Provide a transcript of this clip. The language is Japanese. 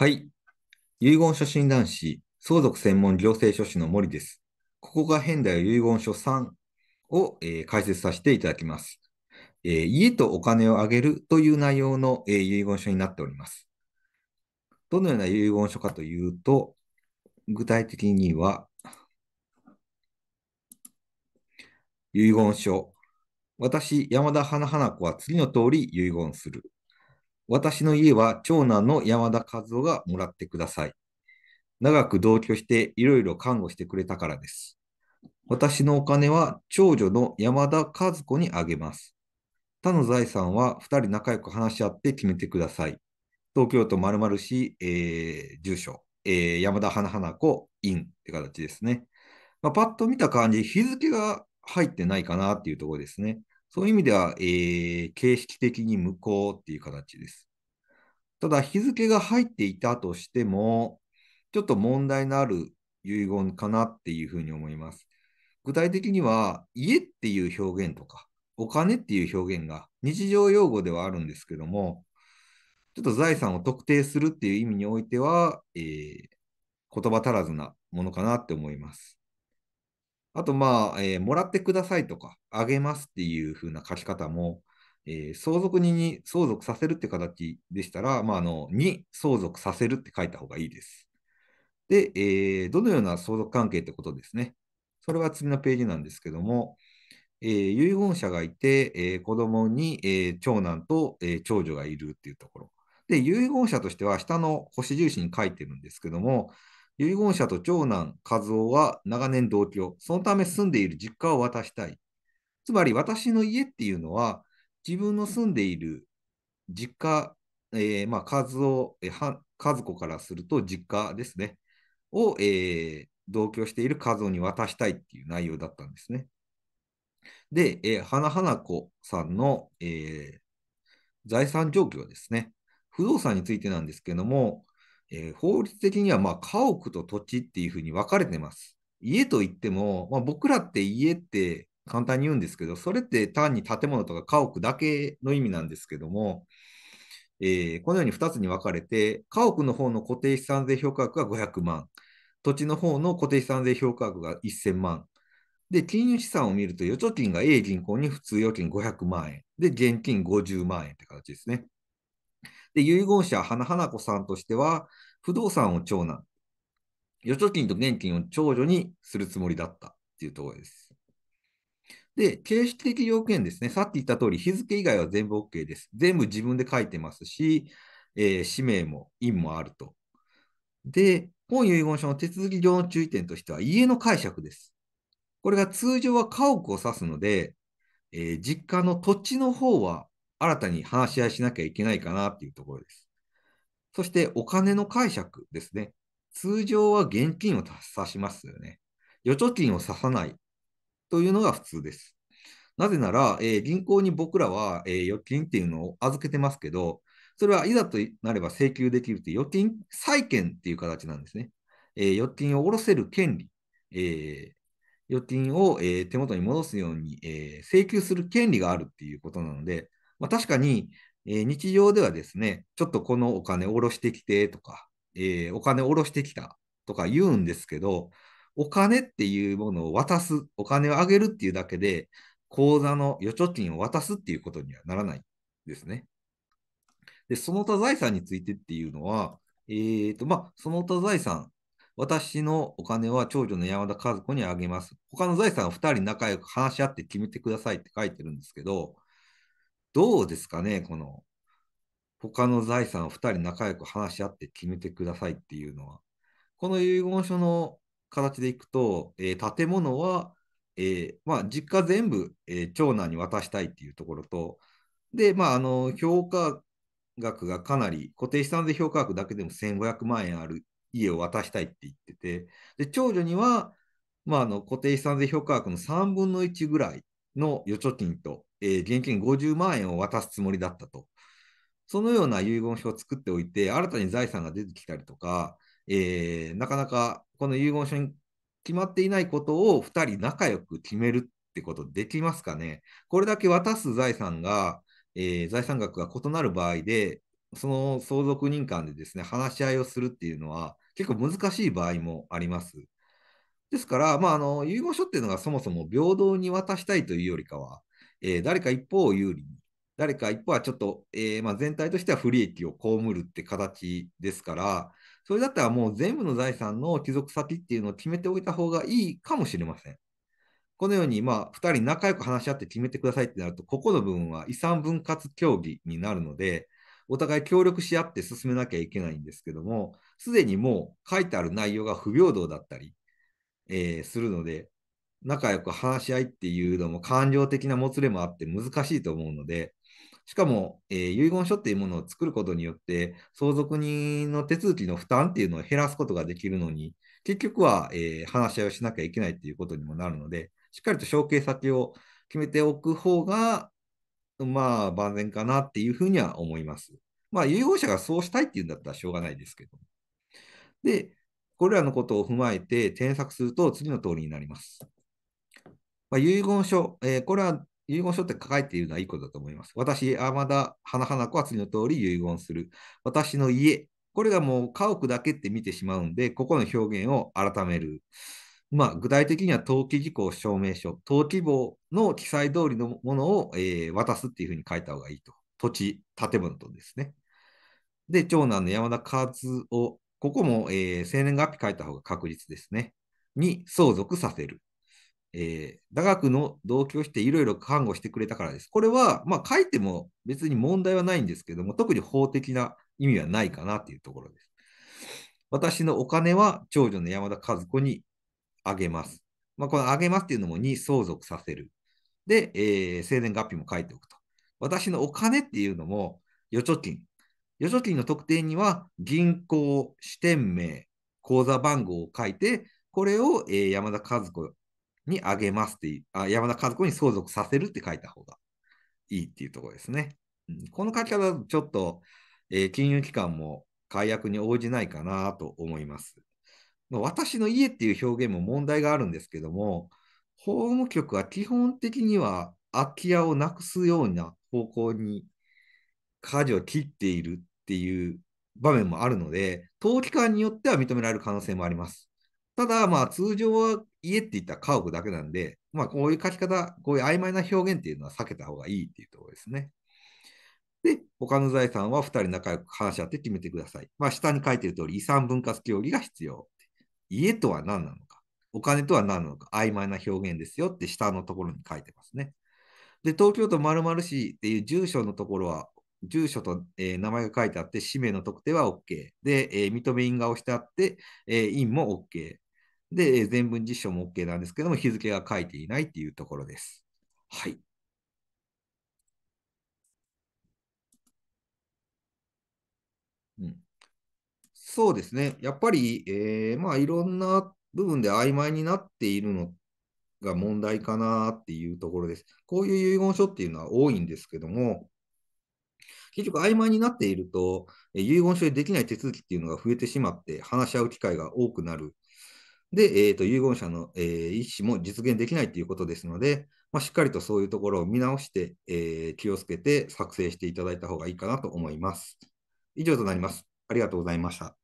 はい。遺言書診断士、相続専門行政書士の森です。ここが変だよ遺言書3を、えー、解説させていただきます、えー、家とお金をあげるという内容の、えー、遺言書になっております。どのような遺言書かというと、具体的には、遺言書。私、山田花花子は次の通り遺言する。私の家は長男の山田和夫がもらってください。長く同居していろいろ看護してくれたからです。私のお金は長女の山田和子にあげます。他の財産は2人仲良く話し合って決めてください。東京都〇〇市、えー、住所、えー、山田花花子院って形ですね。まあ、パッと見た感じ、日付が入ってないかなっていうところですね。そういう意味では、えー、形式的に無効っていう形です。ただ、日付が入っていたとしても、ちょっと問題のある遺言かなっていうふうに思います。具体的には、家っていう表現とか、お金っていう表現が日常用語ではあるんですけども、ちょっと財産を特定するっていう意味においては、えー、言葉足らずなものかなって思います。あと、まあ、えー、もらってくださいとか、あげますっていう風な書き方も、えー、相続人に相続させるって形でしたら、まあ、あのに相続させるって書いた方がいいです。で、えー、どのような相続関係ってことですね。それは次のページなんですけども、えー、遺言者がいて、えー、子供に、えー、長男と、えー、長女がいるっていうところ。で、遺言者としては下の星印に書いてるんですけども、遺言者と長男和夫は長年同居、そのため住んでいる実家を渡したい。つまり私の家っていうのは、自分の住んでいる実家、えー、まあ、和夫、和子からすると実家ですね、を、えー、同居している和夫に渡したいっていう内容だったんですね。で、えー、花花子さんの、えー、財産状況ですね。不動産についてなんですけども、えー、法律的にはまあ家屋と土地っていうふうに分かれてます。家といっても、まあ、僕らって家って簡単に言うんですけど、それって単に建物とか家屋だけの意味なんですけども、えー、このように2つに分かれて、家屋の方の固定資産税評価額が500万、土地の方の固定資産税評価額が1000万。で、金融資産を見ると、預貯金が A 銀行に普通預金500万円、で、現金50万円って形ですね。で、遺言者、花花子さんとしては、不動産を長男、預貯金と年金を長女にするつもりだったっていうところです。で、形式的要件ですね。さっき言った通り、日付以外は全部 OK です。全部自分で書いてますし、えー、氏名も印もあると。で、本遺言書の手続き上の注意点としては、家の解釈です。これが通常は家屋を指すので、えー、実家の土地の方は新たに話し合いしなきゃいけないかなっていうところです。そしてお金の解釈ですね。通常は現金を指しますよね。預貯金を指さないというのが普通です。なぜなら、えー、銀行に僕らは、えー、預金っていうのを預けてますけど、それはいざとなれば請求できるという預金債権っていう形なんですね。えー、預金を下ろせる権利、え預金を、え手元に戻すように、え請求する権利があるっていうことなので、まあ、確かに、えー、日常ではですね、ちょっとこのお金下ろしてきてとか、えー、お金下ろしてきたとか言うんですけど、お金っていうものを渡す、お金をあげるっていうだけで、口座の預貯金を渡すっていうことにはならないですね。で、その他財産についてっていうのは、えーとまあ、その他財産、私のお金は長女の山田和子にあげます。他の財産は2人仲良く話し合って決めてくださいって書いてるんですけど、どうですかね、この、他の財産を2人仲良く話し合って決めてくださいっていうのは。この遺言書の形でいくと、えー、建物は、えー、まあ、実家全部、えー、長男に渡したいっていうところと、で、まあ、あの評価額がかなり、固定資産税評価額だけでも1500万円ある家を渡したいって言ってて、で長女には、まあ、あの固定資産税評価額の3分の1ぐらいの預貯金と、え現金50万円を渡すつもりだったと。そのような遺言書を作っておいて、新たに財産が出てきたりとか、えー、なかなかこの遺言書に決まっていないことを2人仲良く決めるってことできますかね。これだけ渡す財産が、えー、財産額が異なる場合で、その相続人間でですね、話し合いをするっていうのは結構難しい場合もあります。ですから、まあ、あの遺言書っていうのがそもそも平等に渡したいというよりかは、えー、誰か一方を有利に、誰か一方はちょっと、えー、まあ、全体としては不利益を被るって形ですから、それだったらもう全部の財産の帰属先っていうのを決めておいた方がいいかもしれません。このように、まあ、2人仲良く話し合って決めてくださいってなると、ここの部分は遺産分割協議になるので、お互い協力し合って進めなきゃいけないんですけども、すでにもう書いてある内容が不平等だったり、えー、するので、仲良く話し合いっていうのも感情的なもつれもあって難しいと思うので、しかも、えー、遺言書っていうものを作ることによって、相続人の手続きの負担っていうのを減らすことができるのに、結局は、えー、話し合いをしなきゃいけないっていうことにもなるので、しっかりと承継先を決めておく方が、まあ、万全かなっていうふうには思います。まあ、遺言者がそうしたいっていうんだったらしょうがないですけど。で、これらのことを踏まえて添削すると次の通りになります。まあ、遺言書、えー、これは遺言書って書いているのはいいことだと思います。私、山田花花子は次の通り遺言する。私の家、これがもう家屋だけって見てしまうんで、ここの表現を改める。まあ、具体的には登記事項証明書、登記簿の記載通りのものを、えー、渡すっていうふうに書いた方がいいと。土地、建物とですね。で、長男の山田和夫、ここも、えー、生年月日書いた方が確実ですね。に相続させる。えー、大学の同居していろいろ看護してくれたからです。これは、まあ、書いても別に問題はないんですけども、特に法的な意味はないかなというところです。私のお金は長女の山田和子にあげます。まあ、このあげますっていうのもに相続させる。で、えー、生年月日も書いておくと。私のお金っていうのも預貯金。預貯金の特定には銀行、支店名、口座番号を書いて、これを、えー、山田和子にあげますっていう、あ山田和子に相続させるって書いた方がいいっていうところですね。うん、この書き方だとちょっと、えー、金融機関も解約に応じないかなと思います。私の家っていう表現も問題があるんですけども、法務局は基本的には空き家をなくすような方向に舵を切っているっていう場面もあるので、登記官によっては認められる可能性もあります。ただ、まあ、通常は家って言ったら家屋だけなんで、まあ、こういう書き方、こういう曖昧な表現っていうのは避けた方がいいっていうところですね。で、他の財産は2人仲良く話し合って決めてください。まあ、下に書いてる通り、遺産分割協議が必要。家とは何なのか、お金とは何なのか、曖昧な表現ですよって下のところに書いてますね。で、東京都〇〇市っていう住所のところは、住所と、えー、名前が書いてあって、氏名の特定は OK。で、えー、認め印が押してあって、えー、印も OK。で、全文実証も OK なんですけども、日付が書いていないっていうところです。はい。うん、そうですね。やっぱり、えー、まあ、いろんな部分で曖昧になっているのが問題かなっていうところです。こういう遺言書っていうのは多いんですけども、結局曖昧になっていると、遺言書でできない手続きっていうのが増えてしまって、話し合う機会が多くなるで、えーと、遺言者の、えー、意思も実現できないということですので、まあ、しっかりとそういうところを見直して、えー、気をつけて作成していただいた方がいいかなと思います。以上となります。ありがとうございました。